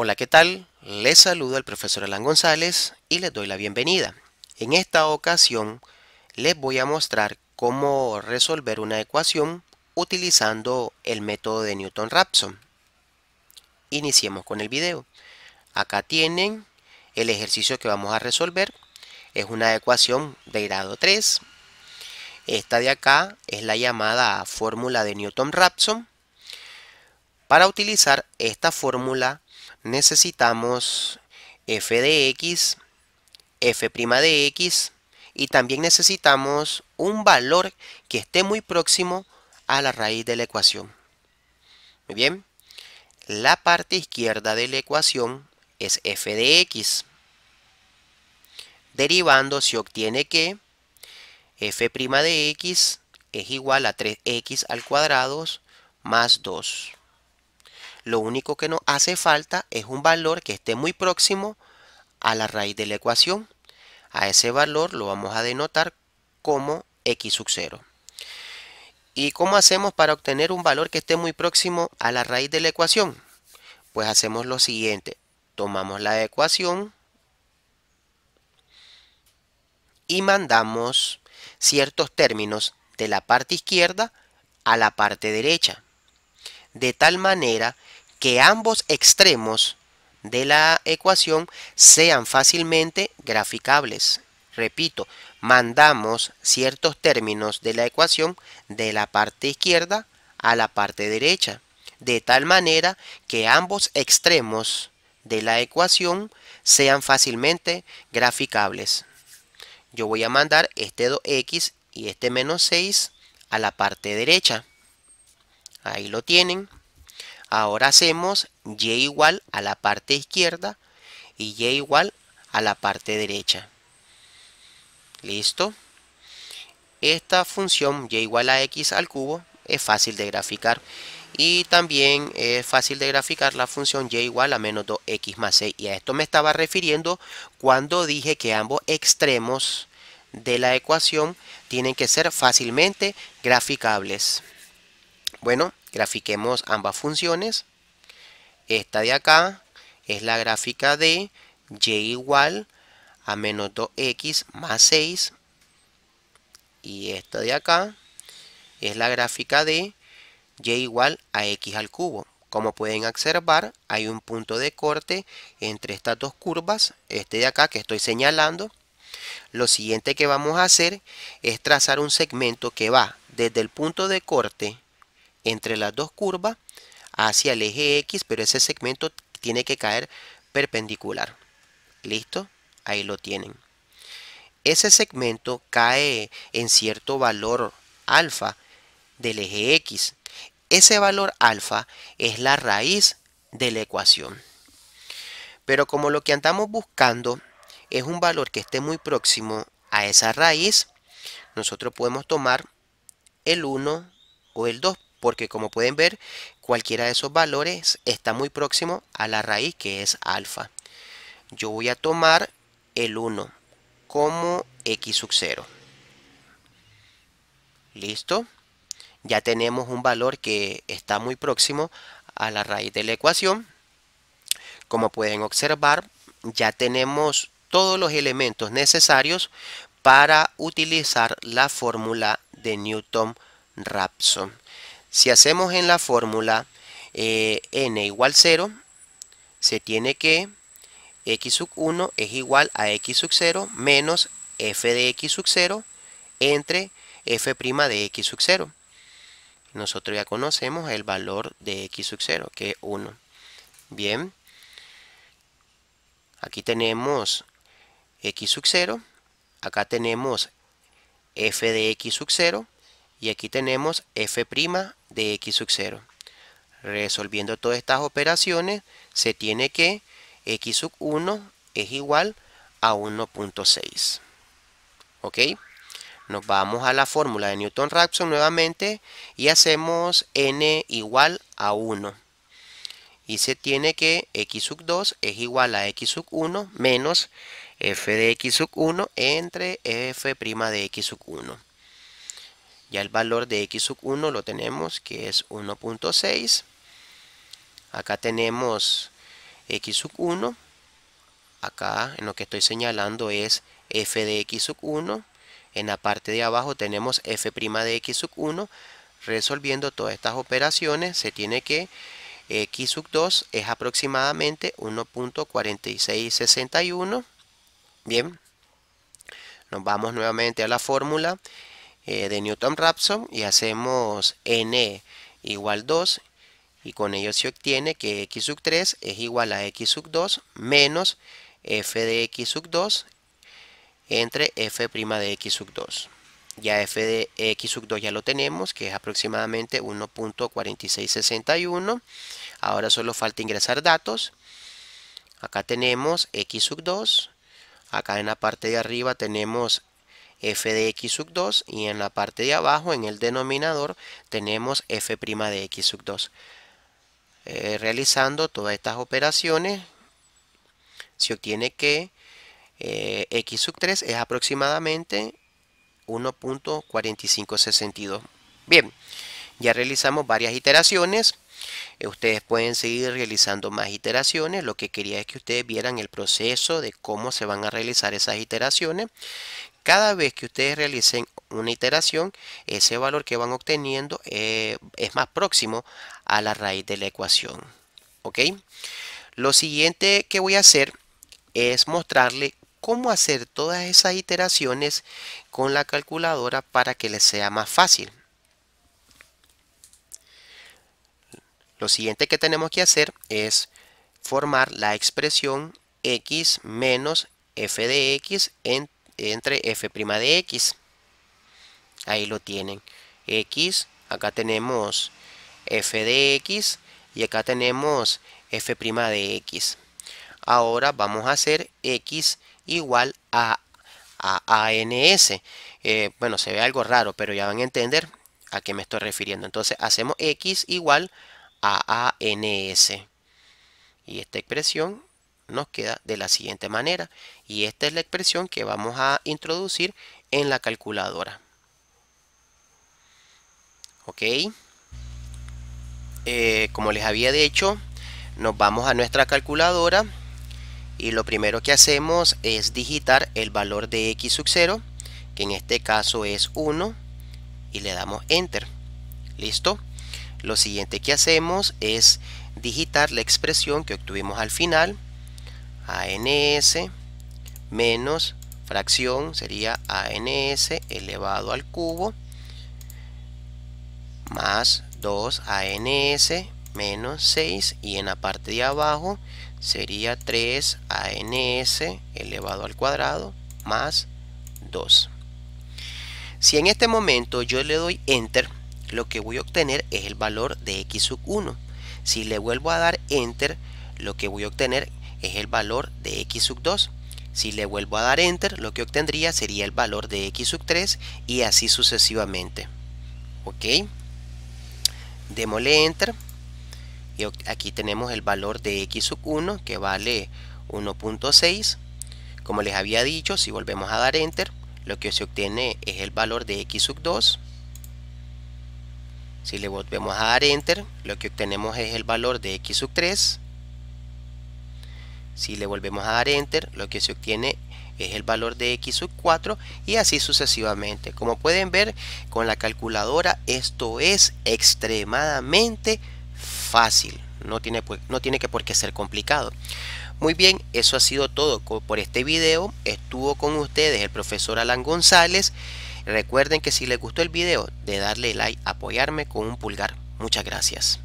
Hola, ¿qué tal? Les saludo al profesor Alan González y les doy la bienvenida. En esta ocasión les voy a mostrar cómo resolver una ecuación utilizando el método de Newton-Raphson. Iniciemos con el video. Acá tienen el ejercicio que vamos a resolver. Es una ecuación de grado 3. Esta de acá es la llamada fórmula de Newton-Raphson. Para utilizar esta fórmula necesitamos f de x, f' de x y también necesitamos un valor que esté muy próximo a la raíz de la ecuación. Muy bien, la parte izquierda de la ecuación es f de x. Derivando se obtiene que f' de x es igual a 3x al cuadrado más 2. Lo único que nos hace falta es un valor que esté muy próximo a la raíz de la ecuación. A ese valor lo vamos a denotar como x sub 0. ¿Y cómo hacemos para obtener un valor que esté muy próximo a la raíz de la ecuación? Pues hacemos lo siguiente. Tomamos la ecuación y mandamos ciertos términos de la parte izquierda a la parte derecha. De tal manera que ambos extremos de la ecuación sean fácilmente graficables. Repito, mandamos ciertos términos de la ecuación de la parte izquierda a la parte derecha, de tal manera que ambos extremos de la ecuación sean fácilmente graficables. Yo voy a mandar este 2x y este menos 6 a la parte derecha. Ahí lo tienen. Ahora hacemos y igual a la parte izquierda y y igual a la parte derecha. ¿Listo? Esta función y igual a x al cubo es fácil de graficar. Y también es fácil de graficar la función y igual a menos 2x más 6. Y a esto me estaba refiriendo cuando dije que ambos extremos de la ecuación tienen que ser fácilmente graficables. Bueno, Grafiquemos ambas funciones. Esta de acá es la gráfica de y igual a menos 2x más 6. Y esta de acá es la gráfica de y igual a x al cubo. Como pueden observar, hay un punto de corte entre estas dos curvas, este de acá que estoy señalando. Lo siguiente que vamos a hacer es trazar un segmento que va desde el punto de corte entre las dos curvas hacia el eje X, pero ese segmento tiene que caer perpendicular. ¿Listo? Ahí lo tienen. Ese segmento cae en cierto valor alfa del eje X. Ese valor alfa es la raíz de la ecuación. Pero como lo que andamos buscando es un valor que esté muy próximo a esa raíz, nosotros podemos tomar el 1 o el 2 porque como pueden ver, cualquiera de esos valores está muy próximo a la raíz que es alfa. Yo voy a tomar el 1 como x sub 0. ¿Listo? Ya tenemos un valor que está muy próximo a la raíz de la ecuación. Como pueden observar, ya tenemos todos los elementos necesarios para utilizar la fórmula de Newton-Raphson. Si hacemos en la fórmula eh, n igual 0, se tiene que x sub 1 es igual a x sub 0 menos f de x sub 0 entre f' prima de x sub 0. Nosotros ya conocemos el valor de x sub 0, que es 1. Bien. Aquí tenemos x sub 0. Acá tenemos f de x sub 0 y aquí tenemos f' de x sub 0. Resolviendo todas estas operaciones se tiene que x sub 1 es igual a 1.6. ¿Ok? Nos vamos a la fórmula de Newton-Raphson nuevamente y hacemos n igual a 1. Y se tiene que x sub 2 es igual a x sub 1 menos f de x sub 1 entre f' de x sub 1. Ya el valor de x sub 1 lo tenemos, que es 1.6. Acá tenemos x sub 1. Acá en lo que estoy señalando es f de x sub 1. En la parte de abajo tenemos f' de x sub 1. Resolviendo todas estas operaciones se tiene que x sub 2 es aproximadamente 1.4661. Bien, nos vamos nuevamente a la fórmula eh, de Newton-Raphson y hacemos n igual 2 y con ello se obtiene que x sub 3 es igual a x sub 2 menos f de x sub 2 entre f' de x sub 2. Ya f de x sub 2 ya lo tenemos, que es aproximadamente 1.4661. Ahora solo falta ingresar datos. Acá tenemos x sub 2. Acá en la parte de arriba tenemos f de x sub 2 y en la parte de abajo, en el denominador, tenemos f' de x sub 2. Eh, realizando todas estas operaciones, se obtiene que eh, x sub 3 es aproximadamente 1.4562. Bien, ya realizamos varias iteraciones. Eh, ustedes pueden seguir realizando más iteraciones. Lo que quería es que ustedes vieran el proceso de cómo se van a realizar esas iteraciones. Cada vez que ustedes realicen una iteración, ese valor que van obteniendo eh, es más próximo a la raíz de la ecuación. ¿Ok? Lo siguiente que voy a hacer es mostrarle cómo hacer todas esas iteraciones con la calculadora para que les sea más fácil. Lo siguiente que tenemos que hacer es formar la expresión x menos f de x entre entre f' de x. Ahí lo tienen. x, acá tenemos f de x y acá tenemos f' de x. Ahora vamos a hacer x igual a, a ANS. Eh, bueno, se ve algo raro, pero ya van a entender a qué me estoy refiriendo. Entonces hacemos x igual a ANS. Y esta expresión nos queda de la siguiente manera y esta es la expresión que vamos a introducir en la calculadora. Ok. Eh, como les había dicho, nos vamos a nuestra calculadora y lo primero que hacemos es digitar el valor de x sub 0, que en este caso es 1, y le damos enter. ¿Listo? Lo siguiente que hacemos es digitar la expresión que obtuvimos al final, ANS menos fracción sería ANS elevado al cubo más 2 ANS menos 6 y en la parte de abajo sería 3 ANS elevado al cuadrado más 2. Si en este momento yo le doy enter, lo que voy a obtener es el valor de x1. sub Si le vuelvo a dar enter, lo que voy a obtener es el valor de x sub 2. Si le vuelvo a dar enter, lo que obtendría sería el valor de x sub 3 y así sucesivamente. Ok. Démosle enter. Y aquí tenemos el valor de x sub 1 que vale 1.6. Como les había dicho, si volvemos a dar enter, lo que se obtiene es el valor de x sub 2. Si le volvemos a dar enter, lo que obtenemos es el valor de x sub 3 si le volvemos a dar enter, lo que se obtiene es el valor de x sub 4 y así sucesivamente. Como pueden ver con la calculadora esto es extremadamente fácil. No tiene, no tiene que por qué ser complicado. Muy bien, eso ha sido todo por este video. Estuvo con ustedes el profesor Alan González. Recuerden que si les gustó el video, de darle like, apoyarme con un pulgar. Muchas gracias.